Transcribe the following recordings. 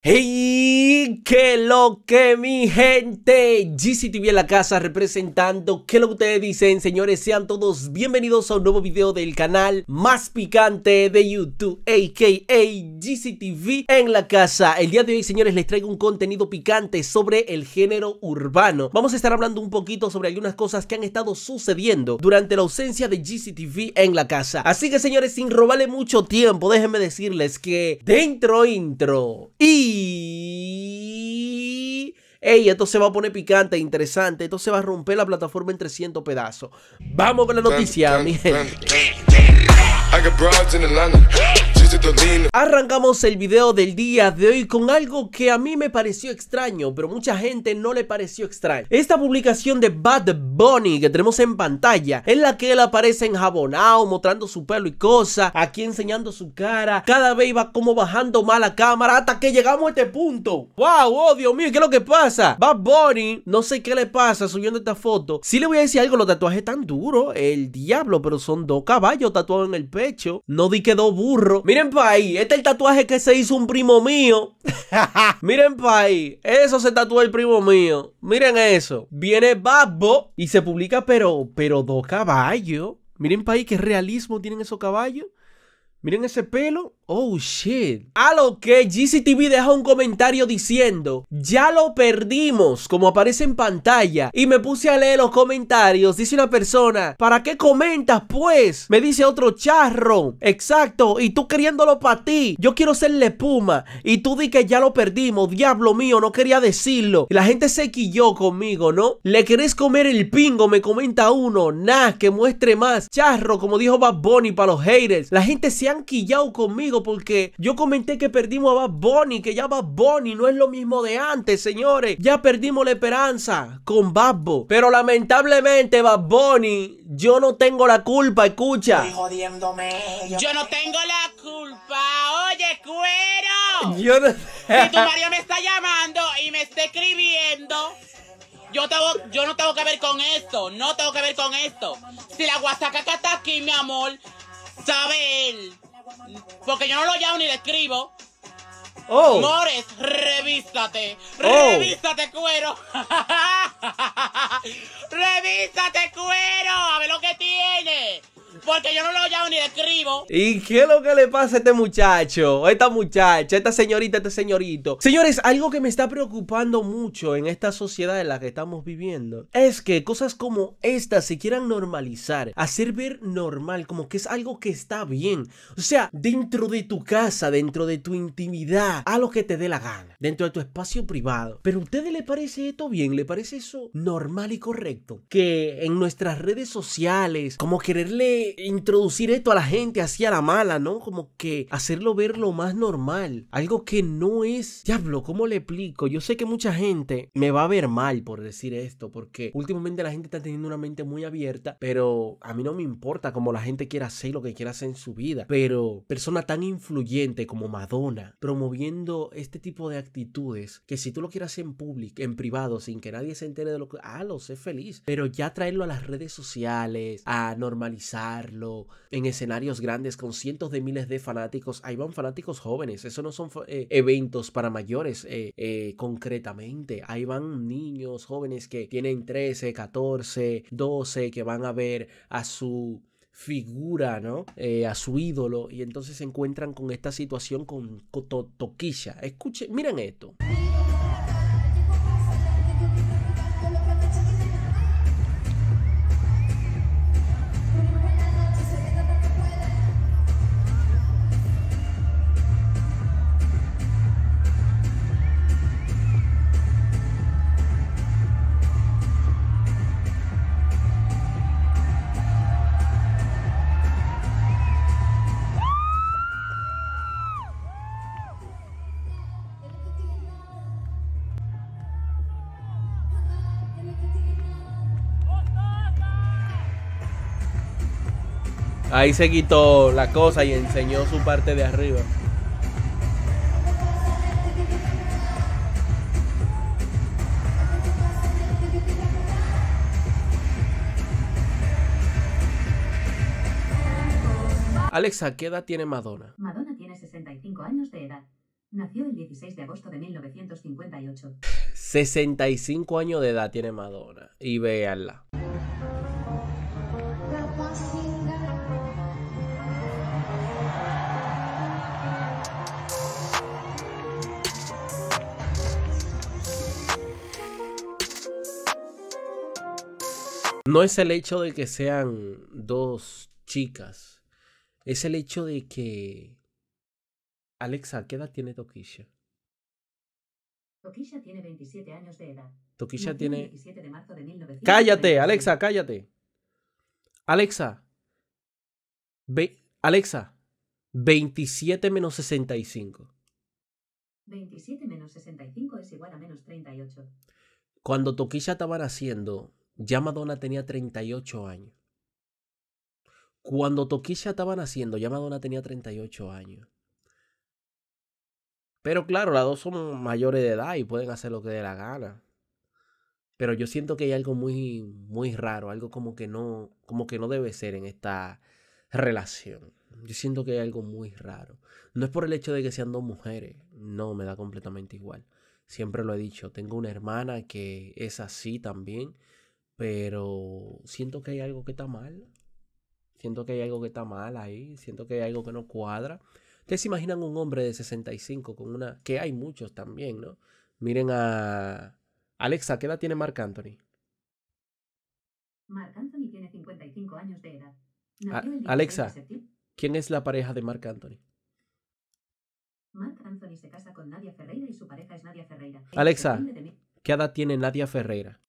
Hey! ¿Qué lo que mi gente? GCTV en la casa representando ¿Qué lo que ustedes dicen? Señores, sean todos bienvenidos a un nuevo video del canal más picante de YouTube A.K.A. GCTV en la casa El día de hoy, señores, les traigo un contenido picante sobre el género urbano Vamos a estar hablando un poquito sobre algunas cosas que han estado sucediendo durante la ausencia de GCTV en la casa Así que, señores, sin robarle mucho tiempo, déjenme decirles que dentro intro y... Ey, esto se va a poner picante, e interesante. Esto se va a romper la plataforma en 300 pedazos. Vamos con la noticia, mi gente. Arrancamos el video del día de hoy con algo que a mí me pareció extraño, pero mucha gente no le pareció extraño. Esta publicación de Bad Bunny que tenemos en pantalla, en la que él aparece enjabonado, mostrando su pelo y cosas, aquí enseñando su cara, cada vez iba como bajando más la cámara hasta que llegamos a este punto. ¡Wow! ¡Oh, Dios mío! ¿Qué es lo que pasa? Bad Bunny, no sé qué le pasa subiendo esta foto. Sí le voy a decir algo, los tatuajes tan duros, el diablo, pero son dos caballos tatuados en el pecho. No di que dos burros. Mira Miren para ahí, este es el tatuaje que se hizo un primo mío. Miren pa' eso se tatuó el primo mío. Miren eso. Viene Babbo y se publica, pero, pero dos caballos. Miren pa' ahí qué realismo tienen esos caballos. Miren ese pelo. Oh, shit. A lo que GCTV deja un comentario diciendo, ya lo perdimos, como aparece en pantalla. Y me puse a leer los comentarios. Dice una persona, ¿para qué comentas, pues? Me dice otro charro. Exacto, y tú queriéndolo para ti. Yo quiero serle puma. Y tú di que ya lo perdimos, diablo mío, no quería decirlo. Y la gente se quilló conmigo, ¿no? ¿Le querés comer el pingo? Me comenta uno. Nah, que muestre más. Charro, como dijo Bad Bunny para los haters. La gente se ha quillao conmigo porque yo comenté que perdimos a Bad Bunny, que ya Bad Bunny no es lo mismo de antes, señores. Ya perdimos la esperanza con Babbo. Pero lamentablemente, Bad Bunny, yo no tengo la culpa, escucha. Yo... no tengo la culpa. Oye, cuero. si tu marido me está llamando y me está escribiendo. Yo, tengo, yo no tengo que ver con esto, no tengo que ver con esto. Si la guasacaca está aquí, mi amor, sabe él. Porque yo no lo llamo ni le escribo. Oh. Mores, revístate. Oh. Revísate, cuero. revístate, cuero. A ver lo que tiene. Porque yo no lo llamo ni escribo. ¿Y qué es lo que le pasa a este muchacho? A esta muchacha, esta señorita, este señorito. Señores, algo que me está preocupando mucho en esta sociedad en la que estamos viviendo es que cosas como estas se quieran normalizar, hacer ver normal, como que es algo que está bien. O sea, dentro de tu casa, dentro de tu intimidad, a lo que te dé la gana, dentro de tu espacio privado. Pero a ustedes le parece esto bien, le parece eso normal y correcto. Que en nuestras redes sociales, como quererle introducir esto a la gente hacia la mala, ¿no? Como que hacerlo ver lo más normal. Algo que no es. Diablo, ¿cómo le explico? Yo sé que mucha gente me va a ver mal por decir esto, porque últimamente la gente está teniendo una mente muy abierta, pero a mí no me importa cómo la gente quiera hacer lo que quiera hacer en su vida. Pero persona tan influyente como Madonna, promoviendo este tipo de actitudes, que si tú lo quieras en público, en privado, sin que nadie se entere de lo que. Ah, lo sé feliz. Pero ya traerlo a las redes sociales, a normalizar en escenarios grandes con cientos de miles de fanáticos. Ahí van fanáticos jóvenes, eso no son eh, eventos para mayores eh, eh, concretamente. Ahí van niños jóvenes que tienen 13, 14, 12, que van a ver a su figura, ¿no? a su ídolo y entonces se encuentran con esta situación con, Toquilla. Escuchen, miren esto. Ahí se quitó la cosa y enseñó su parte de arriba. Alexa, ¿qué edad tiene Madonna? Madonna tiene 65 años de edad. Nació el 16 de agosto de 1958. 65 años de edad tiene Madonna. Y véanla. No es el hecho de que sean dos chicas, es el hecho de que... Alexa, ¿qué edad tiene Tokisha? Tokisha tiene 27 años de edad. Tokisha tiene... 27 de marzo de 19... Cállate, Alexa, cállate. Alexa. Alexa. 27 menos 65. 27 menos 65 es igual a menos 38. Cuando Tokisha estaba naciendo, ya Madonna tenía 38 años. Cuando Toquilla estaba naciendo, ya Madonna tenía 38 años. Pero claro, las dos son mayores de edad y pueden hacer lo que dé la gana. Pero yo siento que hay algo muy, muy raro, algo como que no, como que no debe ser en esta relación. Yo siento que hay algo muy raro. No es por el hecho de que sean dos mujeres, no, me da completamente igual. Siempre lo he dicho, tengo una hermana que es así también pero siento que hay algo que está mal. Siento que hay algo que está mal ahí, siento que hay algo que no cuadra. Ustedes se imaginan un hombre de 65 con una, que hay muchos también, ¿no? Miren a Alexa, ¿qué edad tiene Mark Anthony? Mark Anthony tiene 55 años de edad. Alexa, ¿quién es la pareja de Mark Anthony? Mark Anthony se casa con Nadia Ferreira y su pareja es Nadia Ferreira. Alexa, ¿qué edad tiene Nadia Ferreira?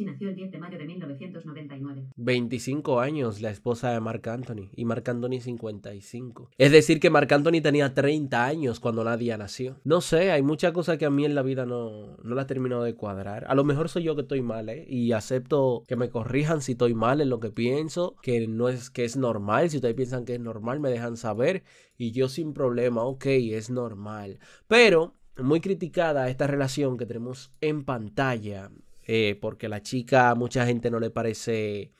y nació el 10 de mayo de 1999. 25 años la esposa de Mark Anthony y Mark Anthony 55. Es decir que Mark Anthony tenía 30 años cuando Nadia nació. No sé, hay muchas cosas que a mí en la vida no, no las terminado de cuadrar. A lo mejor soy yo que estoy mal, ¿eh? Y acepto que me corrijan si estoy mal en lo que pienso, que no es que es normal, si ustedes piensan que es normal me dejan saber y yo sin problema, ok, es normal. Pero muy criticada esta relación que tenemos en pantalla eh, porque la chica a mucha gente no le parece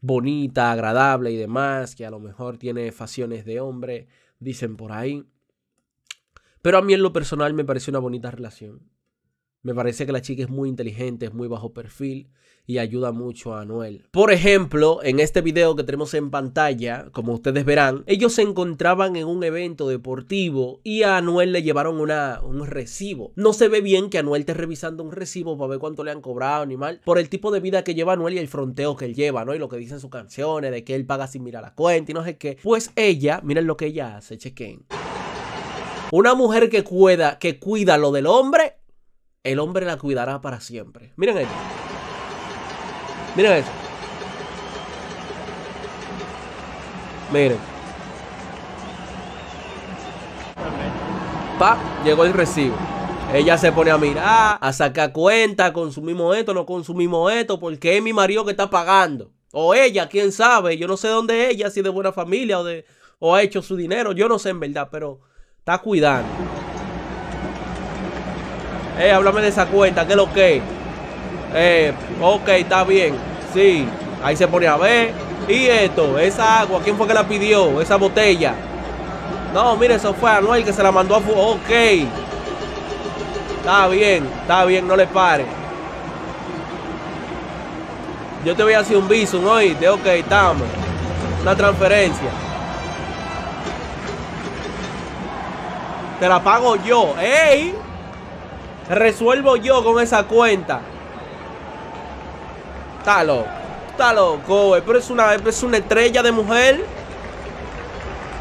bonita, agradable y demás, que a lo mejor tiene facciones de hombre, dicen por ahí. Pero a mí en lo personal me parece una bonita relación. Me parece que la chica es muy inteligente, es muy bajo perfil y ayuda mucho a Anuel Por ejemplo, en este video que tenemos en pantalla, como ustedes verán, ellos se encontraban en un evento deportivo y a Anuel le llevaron una, un recibo. No se ve bien que Anuel esté revisando un recibo para ver cuánto le han cobrado ni mal, por el tipo de vida que lleva Anuel y el fronteo que él lleva, ¿no? Y lo que dicen sus canciones, de que él paga sin mirar la cuenta y no sé qué. Pues ella, miren lo que ella hace, chequen. Una mujer que cuida, que cuida lo del hombre el hombre la cuidará para siempre. Miren esto. Miren esto. Miren. Pa, llegó el recibo. Ella se pone a mirar, a sacar cuenta, consumimos esto, no consumimos esto, porque es mi marido que está pagando. O ella, quién sabe, yo no sé dónde ella, si de buena familia o de o ha hecho su dinero, yo no sé en verdad, pero está cuidando. Eh, háblame de esa cuenta, que es lo que? Eh, ok, está bien. Sí, ahí se pone a ver. ¿Y esto? ¿Esa agua? ¿Quién fue que la pidió? ¿Esa botella? No, mire, eso fue Anuel que se la mandó a... Fu ok. Está bien, está bien, no le pare. Yo te voy a hacer un viso, ¿no? de ok, estamos. Una transferencia. Te la pago yo. ¡Ey! Resuelvo yo con esa cuenta. Está loco. Está loco, eh, Pero es una, es una estrella de mujer.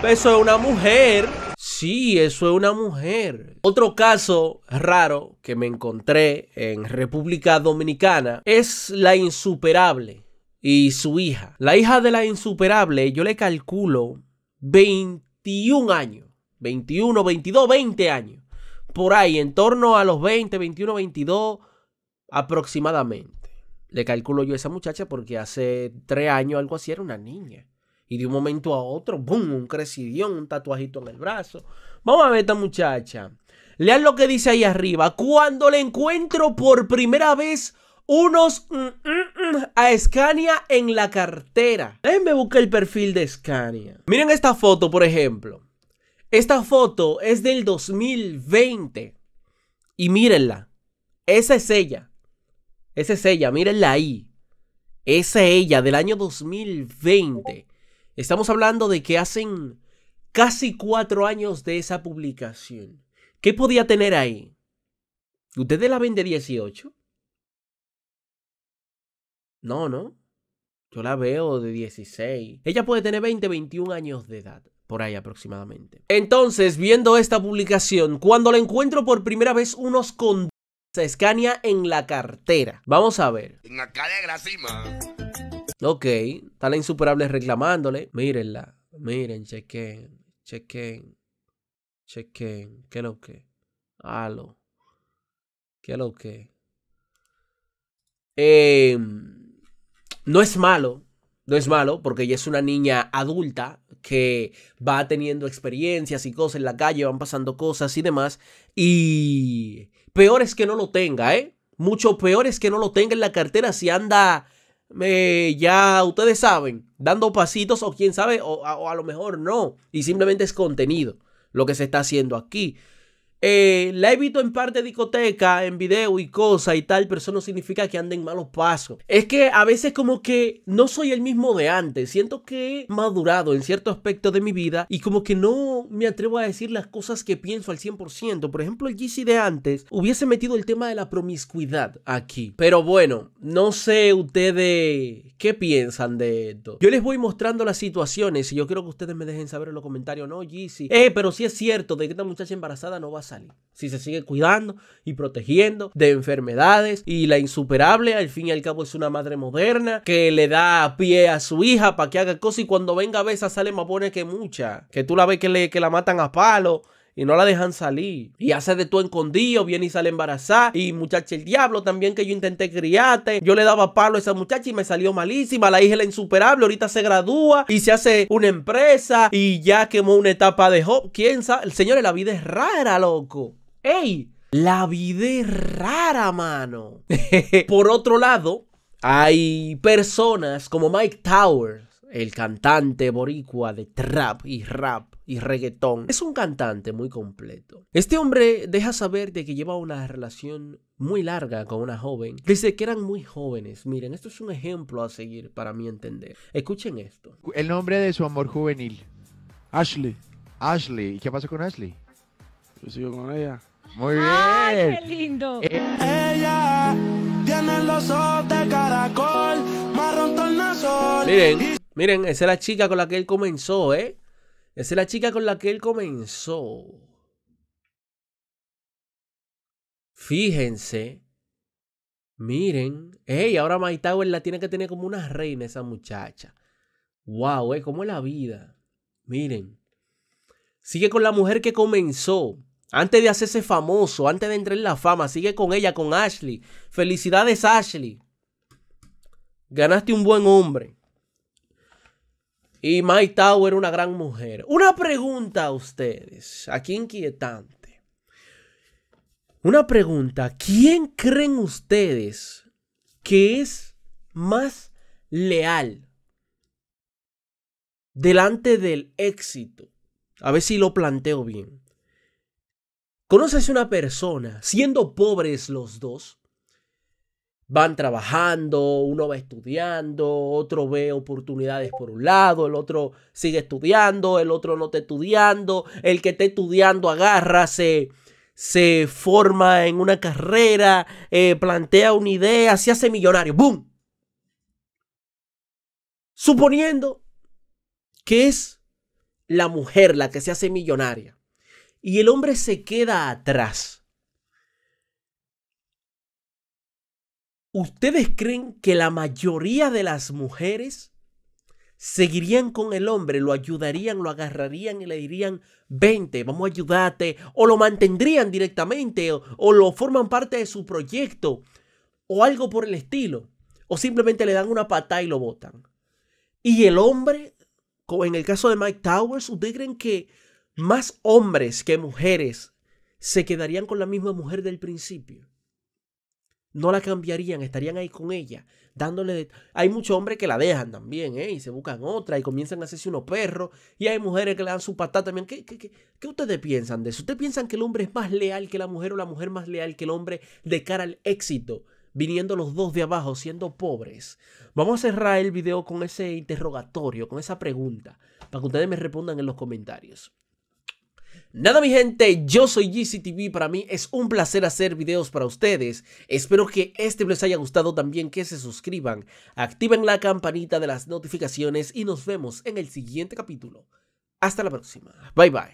Eso es una mujer. Sí, eso es una mujer. Otro caso raro que me encontré en República Dominicana es la insuperable y su hija. La hija de la insuperable, yo le calculo 21 años. 21, 22, 20 años por ahí, en torno a los 20, 21, 22 aproximadamente. Le calculo yo a esa muchacha porque hace tres años algo así era una niña. Y de un momento a otro, ¡boom! Un crecidión, un tatuajito en el brazo. Vamos a ver esta muchacha. Lean lo que dice ahí arriba. Cuando le encuentro por primera vez unos mm, mm, mm, a Scania en la cartera. Déjenme buscar el perfil de Scania. Miren esta foto, por ejemplo. Esta foto es del 2020. Y mírenla. Esa es ella. Esa es ella, mírenla ahí. Esa es ella del año 2020. Estamos hablando de que hacen casi cuatro años de esa publicación. ¿Qué podía tener ahí? ¿Ustedes la ven de 18? No, no. Yo la veo de 16. Ella puede tener 20, 21 años de edad por ahí aproximadamente. Entonces, viendo esta publicación, cuando la encuentro por primera vez unos con se escanea en la cartera. Vamos a ver. Ok, está la insuperable reclamándole. Mírenla, miren, chequen, chequen, chequen. ¿Qué lo que? Halo. ¿Qué lo que? Em, no es malo, no es malo, porque ella es una niña adulta, que va teniendo experiencias y cosas en la calle, van pasando cosas y demás. Y peor es que no lo tenga, ¿eh? Mucho peor es que no lo tenga en la cartera si anda, eh, ya ustedes saben, dando pasitos o quién sabe, o a lo mejor no. Y simplemente es contenido lo que se está haciendo aquí. Eh, la he visto en parte discoteca, en video y cosas y tal, pero eso no significa que anden malos pasos. Es que a veces como que no soy el mismo de antes, siento que he madurado en cierto aspecto de mi vida y como que no me atrevo a decir las cosas que pienso al 100%. Por ejemplo, el GC de antes hubiese metido el tema de la promiscuidad aquí. Pero bueno, no sé ustedes qué piensan de esto. Yo les voy mostrando las situaciones y yo quiero que ustedes me dejen saber en los comentarios, no, GC. Eh, pero si sí es cierto de que esta muchacha embarazada no va a si se sigue cuidando y protegiendo de enfermedades y la insuperable, al fin y al cabo es una madre moderna que le da pie a su hija para que haga cosas y cuando venga a sale más buena que mucha. Que tú la ves que, le, que la matan a palo y no la dejan salir. Y hace de tu encondido viene y sale embarazada. Y muchacha, el diablo también que yo intenté criarte. Yo le daba palo a esa muchacha y me salió malísima. La hija es la insuperable, ahorita se gradúa y se hace una empresa y ya quemó una etapa de hop ¿Quién sabe? Señores, la vida es rara, loco. ¡Ey! La vida es rara, mano. Por otro lado, hay personas como Mike Towers, el cantante boricua de trap y rap, y reggaetón. Es un cantante muy completo. Este hombre deja saber de que lleva una relación muy larga con una joven desde que eran muy jóvenes. Miren, esto es un ejemplo a seguir para mi entender. Escuchen esto. El nombre de su amor juvenil. Ashley. Ashley. ¿Y qué pasa con Ashley? sigo con ella. Muy bien. Ay, qué lindo. Eh, caracol, Miren, miren, esa es la chica con la que él comenzó, ¿eh? Esa es la chica con la que él comenzó. Fíjense. Miren. Ey, ahora My la tiene que tener como una reina esa muchacha. Wow, eh, cómo es la vida. Miren. Sigue con la mujer que comenzó. Antes de hacerse famoso, antes de entrar en la fama, sigue con ella, con Ashley. Felicidades, Ashley. Ganaste un buen hombre. Y Mai Tower, era una gran mujer. Una pregunta a ustedes, aquí inquietante. Una pregunta, ¿quién creen ustedes que es más leal delante del éxito? A ver si lo planteo bien. ¿Conoces una persona siendo pobres los dos? van trabajando, uno va estudiando, otro ve oportunidades por un lado, el otro sigue estudiando, el otro no está estudiando, el que está estudiando agarra, se, se forma en una carrera, eh, plantea una idea, se hace millonario, ¡boom! Suponiendo que es la mujer la que se hace millonaria y el hombre se queda atrás ¿Ustedes creen que la mayoría de las mujeres seguirían con el hombre, lo ayudarían, lo agarrarían y le dirían, vente, vamos a ayudarte, o lo mantendrían directamente, o, lo forman parte de su proyecto, o algo por el estilo, o simplemente le dan una patada y lo botan? Y el hombre, como en el caso de Mike Towers, ¿ustedes creen que más hombres que mujeres se quedarían con la misma mujer del principio? No la cambiarían, estarían ahí con ella, dándole... Hay muchos hombres que la dejan también, ¿eh? Y se buscan otra y comienzan a hacerse unos perros. Y hay mujeres que le dan su patata. también. qué ustedes piensan de eso? ¿Ustedes piensan que el hombre es más leal que la mujer o la mujer más leal que el hombre de cara al éxito? viniendo los dos de abajo, siendo pobres. Vamos a cerrar el video con ese interrogatorio, con esa pregunta, para que ustedes me respondan en los comentarios. Nada mi gente, yo soy GCTV, para mí es un placer hacer videos para ustedes, espero que este les haya gustado también, que se suscriban, activen la campanita de las notificaciones y nos vemos en el siguiente capítulo. Hasta la próxima, bye bye.